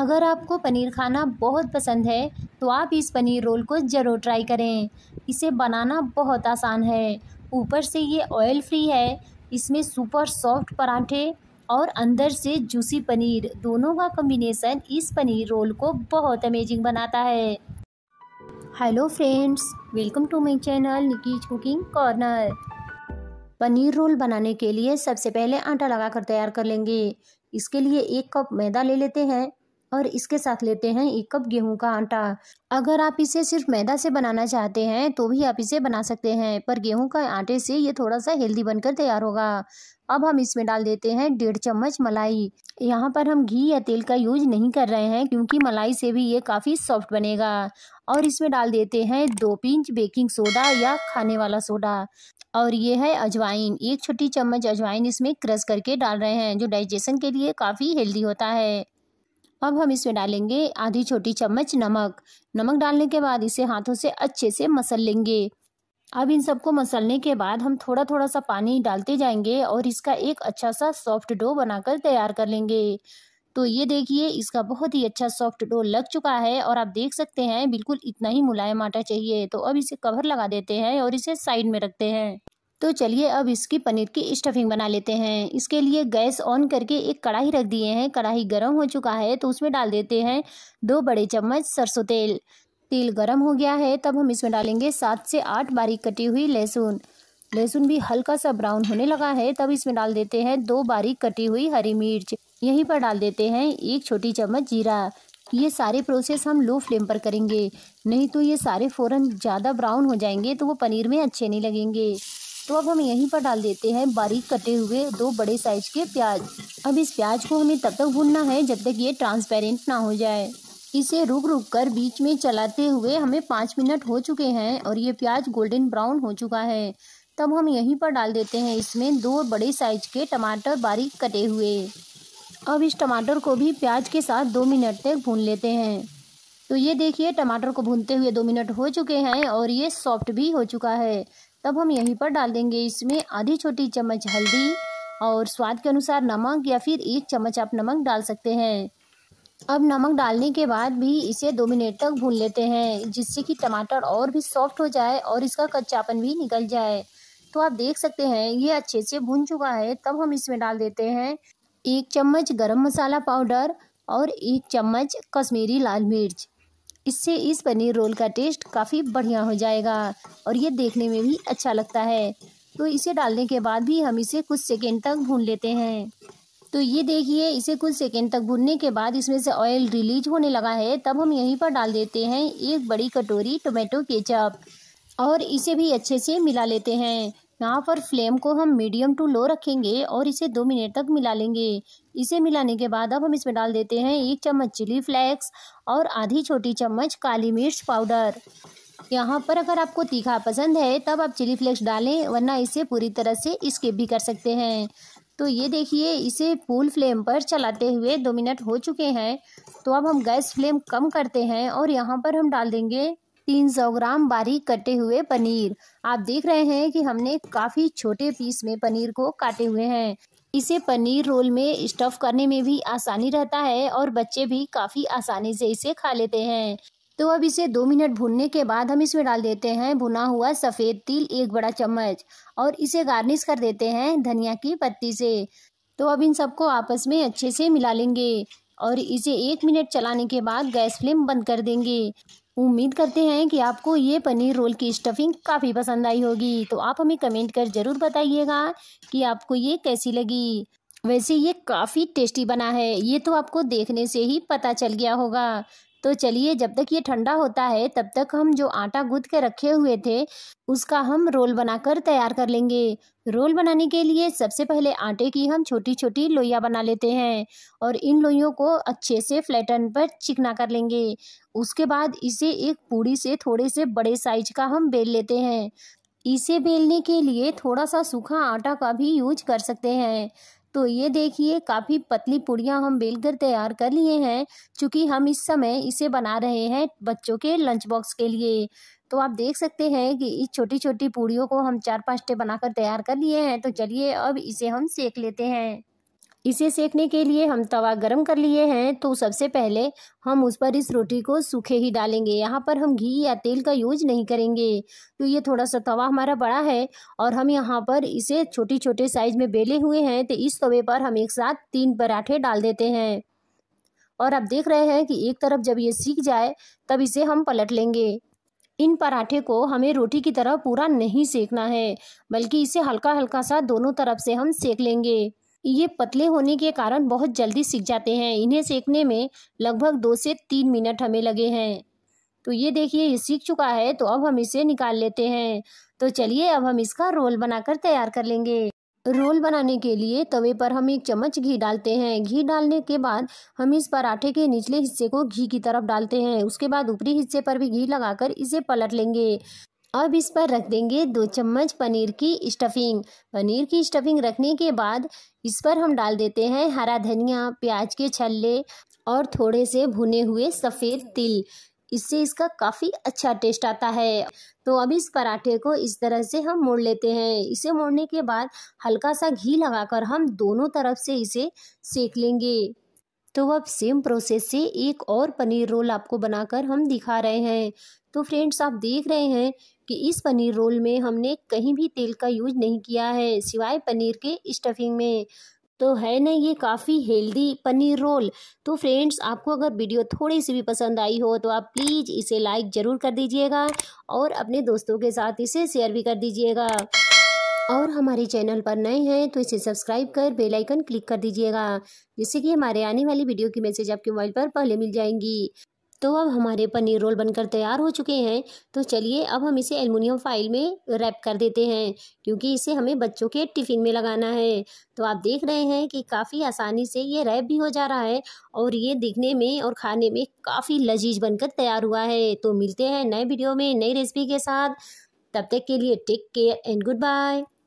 अगर आपको पनीर खाना बहुत पसंद है तो आप इस पनीर रोल को ज़रूर ट्राई करें इसे बनाना बहुत आसान है ऊपर से ये ऑयल फ्री है इसमें सुपर सॉफ्ट पराठे और अंदर से जूसी पनीर दोनों का कॉम्बिनेशन इस पनीर रोल को बहुत अमेजिंग बनाता है hello friends welcome to my channel Nikki's cooking corner paneer roll बनाने के लिए सबसे पहले आटा लगाकर तैयार कर लेंगे इसके लिए एक कप मैदा ले लेते हैं और इसके साथ लेते हैं एक कप गेहूं का आटा अगर आप इसे सिर्फ मैदा से बनाना चाहते हैं तो भी आप इसे बना सकते हैं पर गेहूं का आटे से ये थोड़ा सा हेल्दी बनकर तैयार होगा अब हम इसमें डाल देते हैं डेढ़ चम्मच मलाई यहाँ पर हम घी या तेल का यूज नहीं कर रहे हैं क्योंकि मलाई से भी ये काफ़ी सॉफ्ट बनेगा और इसमें डाल देते हैं दो पिंच बेकिंग सोडा या खाने वाला सोडा और ये है अजवाइन एक छोटी चम्मच अजवाइन इसमें क्रश करके डाल रहे हैं जो डाइजेशन के लिए काफ़ी हेल्दी होता है अब हम इसमें डालेंगे आधी छोटी चम्मच नमक नमक डालने के बाद इसे हाथों से अच्छे से मसल लेंगे अब इन सबको मसलने के बाद हम थोड़ा थोड़ा सा पानी डालते जाएंगे और इसका एक अच्छा सा सॉफ्ट डो बनाकर तैयार कर लेंगे तो ये देखिए इसका बहुत ही अच्छा सॉफ्ट डो लग चुका है और आप देख सकते हैं बिल्कुल इतना ही मुलायम आटा चाहिए तो अब इसे कवर लगा देते हैं और इसे साइड में रखते हैं तो चलिए अब इसकी पनीर की स्टफिंग बना लेते हैं इसके लिए गैस ऑन करके एक कढ़ाई रख दिए हैं कढ़ाई गर्म हो चुका है तो उसमें डाल देते हैं दो बड़े चम्मच सरसों तेल तेल गर्म हो गया है तब हम इसमें डालेंगे सात से आठ बारीक कटी हुई लहसुन लहसुन भी हल्का सा ब्राउन होने लगा है तब इसमें डाल देते हैं दो बारीक कटी हुई हरी मिर्च यहीं पर डाल देते हैं एक छोटी चम्मच जीरा ये सारे प्रोसेस हम लो फ्लेम पर करेंगे नहीं तो ये सारे फ़ौरन ज़्यादा ब्राउन हो जाएंगे तो वो पनीर में अच्छे नहीं लगेंगे तो अब हम यहीं पर डाल देते हैं बारीक कटे हुए दो बड़े साइज के प्याज अब इस प्याज को हमें तब तक भूनना है जब तक ये ट्रांसपेरेंट ना हो जाए इसे रुक रुक कर बीच में चलाते हुए हमें पाँच मिनट हो चुके हैं और ये प्याज गोल्डन ब्राउन हो चुका है तब हम यहीं पर डाल देते हैं इसमें दो बड़े साइज के टमाटर बारीक कटे हुए अब इस टमाटर को भी प्याज के साथ दो मिनट तक भून लेते हैं तो ये देखिए टमाटर को भूनते हुए दो मिनट हो चुके हैं और ये सॉफ्ट भी हो चुका है तब हम यहीं पर डाल देंगे इसमें आधी छोटी चम्मच हल्दी और स्वाद के अनुसार नमक या फिर एक चम्मच आप नमक डाल सकते हैं अब नमक डालने के बाद भी इसे दो मिनट तक भून लेते हैं जिससे कि टमाटर और भी सॉफ्ट हो जाए और इसका कच्चापन भी निकल जाए तो आप देख सकते हैं ये अच्छे से भून चुका है तब हम इसमें डाल देते हैं एक चम्मच गरम मसाला पाउडर और एक चम्मच कश्मीरी लाल मिर्च इससे इस पनीर रोल का टेस्ट काफ़ी बढ़िया हो जाएगा और ये देखने में भी अच्छा लगता है तो इसे डालने के बाद भी हम इसे कुछ सेकेंड तक भून लेते हैं तो ये देखिए इसे कुछ सेकेंड तक भुनने के बाद इसमें से ऑयल रिलीज होने लगा है तब हम यहीं पर डाल देते हैं एक बड़ी कटोरी टोमेटो केचप और इसे भी अच्छे से मिला लेते हैं यहाँ पर फ्लेम को हम मीडियम टू लो रखेंगे और इसे दो मिनट तक मिला लेंगे इसे मिलाने के बाद अब हम इसमें डाल देते हैं एक चम्मच चिली फ्लेक्स और आधी छोटी चम्मच काली मिर्च पाउडर यहाँ पर अगर आपको तीखा पसंद है तब आप चिली फ्लेक्स डालें वरना इसे पूरी तरह से स्किप भी कर सकते हैं तो ये देखिए इसे फुल फ्लेम पर चलाते हुए दो मिनट हो चुके हैं तो अब हम गैस फ्लेम कम करते हैं और यहाँ पर हम डाल देंगे तीन सौ ग्राम बारीक कटे हुए पनीर आप देख रहे हैं कि हमने काफ़ी छोटे पीस में पनीर को काटे हुए हैं इसे पनीर रोल में स्टफ़ करने में भी आसानी रहता है और बच्चे भी काफ़ी आसानी से इसे खा लेते हैं तो अब इसे दो मिनट भूनने के बाद हम इसमें डाल देते हैं भुना हुआ सफ़ेद तिल एक बड़ा चम्मच और इसे गार्निश कर देते हैं धनिया की पत्ती से तो अब इन सबको आपस में अच्छे से मिला लेंगे और इसे एक मिनट चलाने के बाद गैस फ्लेम बंद कर देंगे उम्मीद करते हैं कि आपको ये पनीर रोल की स्टफिंग काफ़ी पसंद आई होगी तो आप हमें कमेंट कर ज़रूर बताइएगा कि आपको ये कैसी लगी वैसे ये काफ़ी टेस्टी बना है ये तो आपको देखने से ही पता चल गया होगा तो चलिए जब तक ये ठंडा होता है तब तक हम जो आटा गूंद के रखे हुए थे उसका हम रोल बनाकर तैयार कर लेंगे रोल बनाने के लिए सबसे पहले आटे की हम छोटी छोटी लोइयाँ बना लेते हैं और इन लोइयों को अच्छे से फ्लैटन पर चिकना कर लेंगे उसके बाद इसे एक पूड़ी से थोड़े से बड़े साइज का हम बेल लेते हैं इसे बेलने के लिए थोड़ा सा सूखा आटा का भी यूज कर सकते हैं तो ये देखिए काफ़ी पतली पूड़ियाँ हम बेलकर तैयार कर लिए हैं चूँकि हम इस समय इसे बना रहे हैं बच्चों के लंच बॉक्स के लिए तो आप देख सकते हैं कि इस छोटी छोटी पूड़ियों को हम चार पाँच टे बनाकर तैयार कर लिए हैं तो चलिए अब इसे हम सेक लेते हैं इसे सेकने के लिए हम तवा गरम कर लिए हैं तो सबसे पहले हम उस पर इस रोटी को सूखे ही डालेंगे यहाँ पर हम घी या तेल का यूज नहीं करेंगे तो ये थोड़ा सा तवा हमारा बड़ा है और हम यहाँ पर इसे छोटे छोटे साइज में बेले हुए हैं तो इस तवे पर हम एक साथ तीन पराठे डाल देते हैं और आप देख रहे हैं कि एक तरफ जब ये सीख जाए तब इसे हम पलट लेंगे इन पराठे को हमें रोटी की तरह पूरा नहीं सेकना है बल्कि इसे हल्का हल्का सा दोनों तरफ से हम सेक लेंगे ये पतले होने के कारण बहुत जल्दी सीख जाते हैं इन्हें सेकने में लगभग दो से तीन मिनट हमें लगे हैं तो ये देखिए ये सीख चुका है तो अब हम इसे निकाल लेते हैं तो चलिए अब हम इसका रोल बनाकर तैयार कर लेंगे रोल बनाने के लिए तवे पर हम एक चम्मच घी डालते हैं घी डालने के बाद हम इस पराठे के निचले हिस्से को घी की तरफ डालते हैं उसके बाद ऊपरी हिस्से पर भी घी लगाकर इसे पलट लेंगे अब इस पर रख देंगे दो चम्मच पनीर की स्टफिंग पनीर की स्टफिंग रखने के बाद इस पर हम डाल देते हैं हरा धनिया प्याज के छल्ले और थोड़े से भुने हुए सफ़ेद तिल इससे इसका काफ़ी अच्छा टेस्ट आता है तो अब इस पराठे को इस तरह से हम मोड़ लेते हैं इसे मोड़ने के बाद हल्का सा घी लगाकर हम दोनों तरफ से इसे सेक लेंगे तो अब सेम प्रोसेस से एक और पनीर रोल आपको बनाकर हम दिखा रहे हैं तो फ्रेंड्स आप देख रहे हैं कि इस पनीर रोल में हमने कहीं भी तेल का यूज नहीं किया है सिवाय पनीर के स्टफिंग में तो है ना ये काफ़ी हेल्दी पनीर रोल तो फ्रेंड्स आपको अगर वीडियो थोड़ी सी भी पसंद आई हो तो आप प्लीज़ इसे लाइक ज़रूर कर दीजिएगा और अपने दोस्तों के साथ इसे शेयर भी कर दीजिएगा और हमारे चैनल पर नए हैं तो इसे सब्सक्राइब कर बेल आइकन क्लिक कर दीजिएगा जिससे कि हमारे आने वाली वीडियो की मैसेज आपके मोबाइल पर पहले मिल जाएंगी तो अब हमारे पनीर रोल बनकर तैयार हो चुके हैं तो चलिए अब हम इसे एलमिनियम फाइल में रैप कर देते हैं क्योंकि इसे हमें बच्चों के टिफ़िन में लगाना है तो आप देख रहे हैं कि काफ़ी आसानी से ये रैप भी हो जा रहा है और ये दिखने में और खाने में काफ़ी लजीज बनकर तैयार हुआ है तो मिलते हैं नए वीडियो में नई रेसिपी के साथ तब तक के लिए take care and good bye